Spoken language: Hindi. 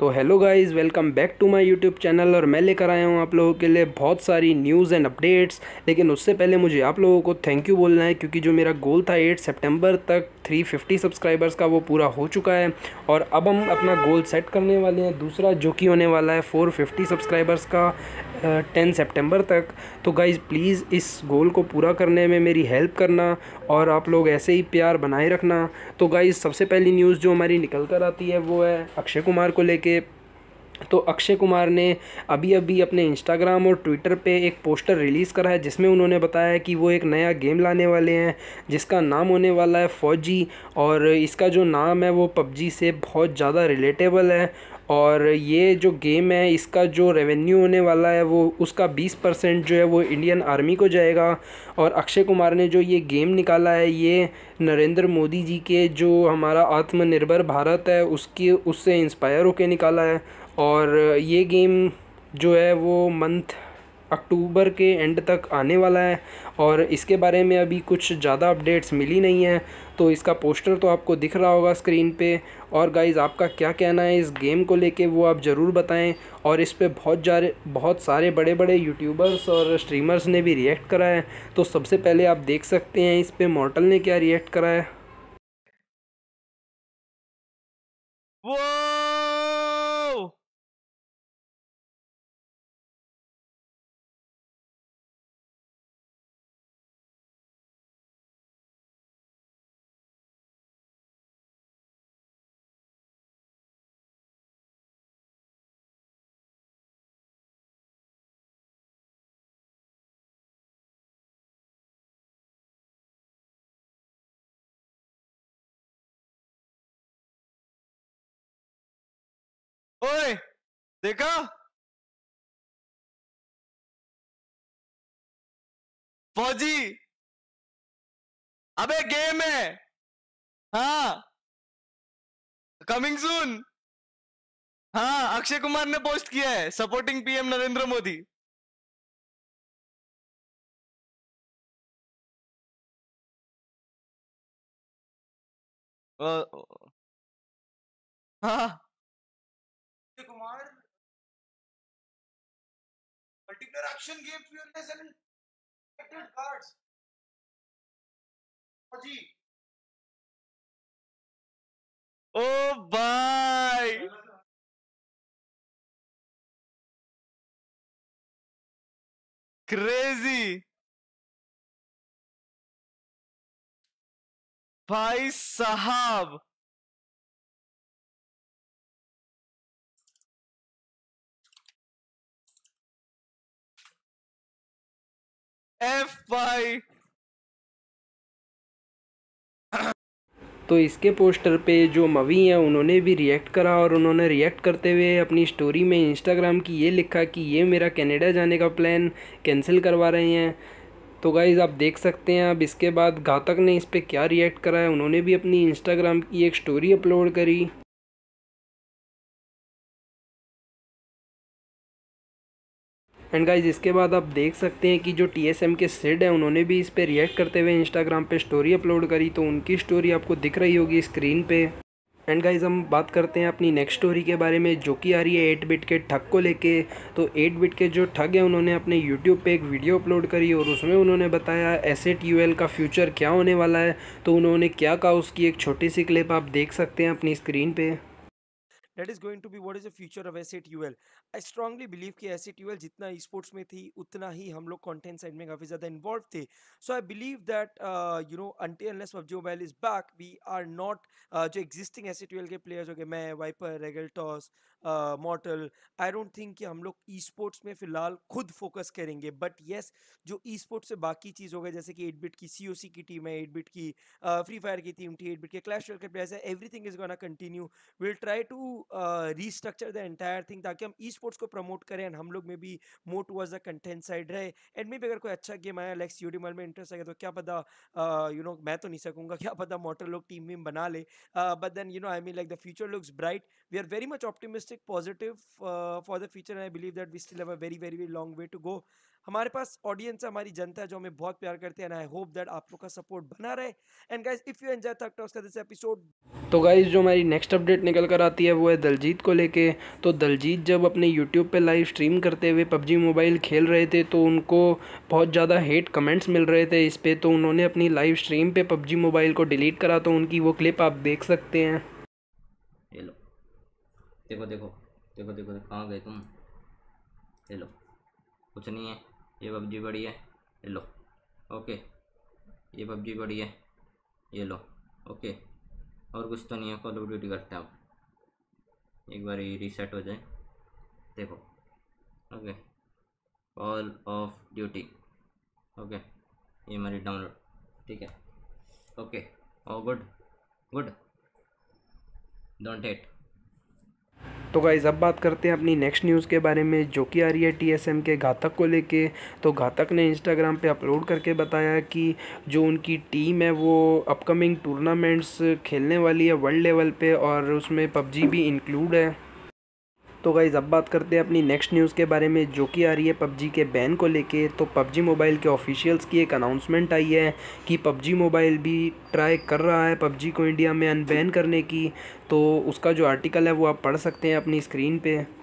तो hello guys welcome back to my YouTube channel और मैं लेकर आया हूँ आप लोगों के लिए बहुत सारी न्यूज़ एंड अपडेट्स लेकिन उससे पहले मुझे आप लोगों को थैंक यू बोलना है क्योंकि जो मेरा गोल था 8 सितंबर तक 350 सब्सक्राइबर्स का वो पूरा हो चुका है और अब हम अपना गोल सेट करने वाले हैं दूसरा जो कि होने वाला है फोर सब्सक्राइबर्स का टेन सेप्टेम्बर तक तो गाइज़ प्लीज़ इस गोल को पूरा करने में मेरी हेल्प करना और आप लोग ऐसे ही प्यार बनाए रखना तो गाइज़ सबसे पहली न्यूज़ जो हमारी निकल कर आती है वो है अक्षय कुमार को लेके तो अक्षय कुमार ने अभी अभी अपने इंस्टाग्राम और ट्विटर पे एक पोस्टर रिलीज़ करा है जिसमें उन्होंने बताया है कि वो एक नया गेम लाने वाले हैं जिसका नाम होने वाला है फौजी और इसका जो नाम है वो पबजी से बहुत ज़्यादा रिलेटेबल है और ये जो गेम है इसका जो रेवेन्यू होने वाला है वो उसका 20 परसेंट जो है वो इंडियन आर्मी को जाएगा और अक्षय कुमार ने जो ये गेम निकाला है ये नरेंद्र मोदी जी के जो हमारा आत्मनिर्भर भारत है उसकी उससे इंस्पायर होकर निकाला है और ये गेम जो है वो मंथ अक्टूबर के एंड तक आने वाला है और इसके बारे में अभी कुछ ज़्यादा अपडेट्स मिली नहीं है तो इसका पोस्टर तो आपको दिख रहा होगा स्क्रीन पे और गाइज आपका क्या कहना है इस गेम को लेके वो आप ज़रूर बताएं और इस पर बहुत जारे बहुत सारे बड़े बड़े यूट्यूबर्स और स्ट्रीमर्स ने भी रिएक्ट करा है तो सबसे पहले आप देख सकते हैं इस पर मॉडल ने क्या रिएक्ट करा है वो ओए देखा फौजी अबे गेम है हा कमिंग सुन हाँ अक्षय कुमार ने पोस्ट किया है सपोर्टिंग पीएम नरेंद्र मोदी हाँ Ajay Kumar particular action gave fearless and protected guards. Aji. Oh bye. Crazy. भाई साहब एफ वाई तो इसके पोस्टर पे जो मवी हैं उन्होंने भी रिएक्ट करा और उन्होंने रिएक्ट करते हुए अपनी स्टोरी में इंस्टाग्राम की ये लिखा कि ये मेरा कनाडा जाने का प्लान कैंसिल करवा रहे हैं तो गाइज़ आप देख सकते हैं अब इसके बाद घातक ने इस पर क्या रिएक्ट करा है उन्होंने भी अपनी इंस्टाग्राम की एक स्टोरी अपलोड करी एंड गाइज इसके बाद आप देख सकते हैं कि जो एम के सेड है उन्होंने भी इस पर रिएक्ट करते हुए इंस्टाग्राम पर स्टोरी अपलोड करी तो उनकी स्टोरी आपको दिख रही होगी स्क्रीन पर एंड गाइज हम बात करते हैं अपनी नेक्स्ट स्टोरी के बारे में जो कि आ रही है एट बिट के ठग को लेके तो एट बिट के जो ठग है उन्होंने अपने यूट्यूब पे एक वीडियो अपलोड करी और उसमें उन्होंने बताया एसेट यूएल का फ्यूचर क्या होने वाला है तो उन्होंने क्या कहा उसकी एक छोटी सी क्लिप आप देख सकते हैं अपनी स्क्रीन पर that is going to be what is the future of S8UL I strongly believe कि एसेट यू यूएल जितना ई स्पोर्ट्स में थी उतना ही हम लोग कॉन्टेंट साइड में काफ़ी ज़्यादा इन्वॉल्व थे so I believe that you know of जो mobile is back we are not जो एग्जिस्टिंग एसेट यू के प्लेयर्स हो गए मैं Viper Regaltos Mortal I don't think कि हम लोग ई स्पोर्ट्स में फिलहाल खुद फोकस करेंगे बट येस जो ई स्पोर्ट्स से बाकी चीज़ हो गई जैसे कि एट बिट की सी ओ सी की टीम है एट बिट की फ्री uh, फायर की टीम थी एट बिट के क्लैश के प्लेयर्स है everything is gonna continue will try to restructure the entire thing ताकि हम ई स्पोर्ट्स को प्रमोट करें एंड हम लोग में भी more towards the content side रहे एंड मे भी अगर कोई अच्छा गेम आया लाइक सी में इंटरेस्ट आएगा तो क्या पता यू नो मैं तो नहीं सकूंगा क्या पता मोटर लोग टीम वीम बना ले but then you know I mean like the future looks bright we are very much optimistic positive for the future I believe that we still have a very very very long way to go हमारे पास ऑडियंस है हमारी जनता है जो हमें बहुत प्यार करते हैं आई होप दैट आप लोग का सपोर्ट बना रहे and guys if you enjoy Thug Talks का दिस एपिसोड तो गाइज जो हमारी नेक्स्ट अपडेट निकल कर आती है वो है दलजीत को लेके तो दलजीत जब अपने यूट्यूब पे लाइव स्ट्रीम करते हुए पबजी मोबाइल खेल रहे थे तो उनको बहुत ज़्यादा हेट कमेंट्स मिल रहे थे इस पर तो उन्होंने अपनी लाइव स्ट्रीम पे पबजी मोबाइल को डिलीट करा तो उनकी वो क्लिप आप देख सकते हैं ये देखो देखो देखो देखो, कहाँ गए तुम हेलो कुछ नहीं है ये पबजी बड़ी है ये लो ओके ये पबजी बड़ी है ये लो ओके और कुछ तो नहीं है कॉल ऑफ ड्यूटी करते हैं आप एक बार ये रीसेट हो जाए देखो okay call of duty okay ये हमारी डाउनलोड ठीक है ओके और गुड गुड डोंट हेट तो गाइज़ अब बात करते हैं अपनी नेक्स्ट न्यूज़ के बारे में जो कि आ रही है टीएसएम के घातक को लेके तो घातक ने इंस्टाग्राम पे अपलोड करके बताया कि जो उनकी टीम है वो अपकमिंग टूर्नामेंट्स खेलने वाली है वर्ल्ड लेवल पे और उसमें पबजी भी इंक्लूड है तो गाइज़ अब बात करते हैं अपनी नेक्स्ट न्यूज़ के बारे में जो कि आ रही है पबजी के बैन को लेके तो पबजी मोबाइल के ऑफिशियल्स की एक अनाउंसमेंट आई है कि पबजी मोबाइल भी ट्राई कर रहा है पबजी को इंडिया में अनबैन करने की तो उसका जो आर्टिकल है वो आप पढ़ सकते हैं अपनी स्क्रीन पर